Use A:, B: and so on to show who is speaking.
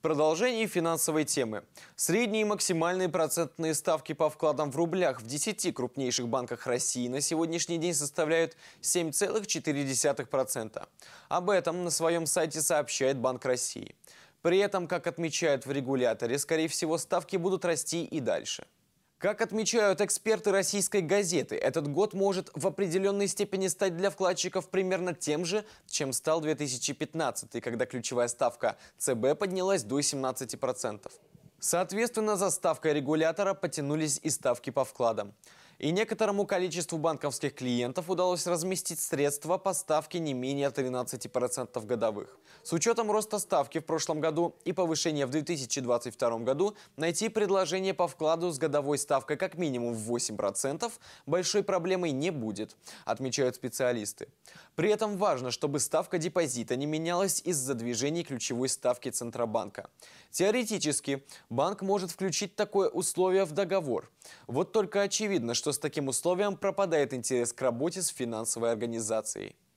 A: продолжении финансовой темы. Средние и максимальные процентные ставки по вкладам в рублях в 10 крупнейших банках России на сегодняшний день составляют 7,4%. Об этом на своем сайте сообщает Банк России. При этом, как отмечают в регуляторе, скорее всего, ставки будут расти и дальше. Как отмечают эксперты российской газеты, этот год может в определенной степени стать для вкладчиков примерно тем же, чем стал 2015, когда ключевая ставка ЦБ поднялась до 17%. Соответственно, за ставкой регулятора потянулись и ставки по вкладам. И некоторому количеству банковских клиентов удалось разместить средства по ставке не менее 13% годовых. С учетом роста ставки в прошлом году и повышения в 2022 году найти предложение по вкладу с годовой ставкой как минимум в 8% большой проблемой не будет, отмечают специалисты. При этом важно, чтобы ставка депозита не менялась из-за движений ключевой ставки Центробанка. Теоретически банк может включить такое условие в договор. Вот только очевидно, что что с таким условием пропадает интерес к работе с финансовой организацией.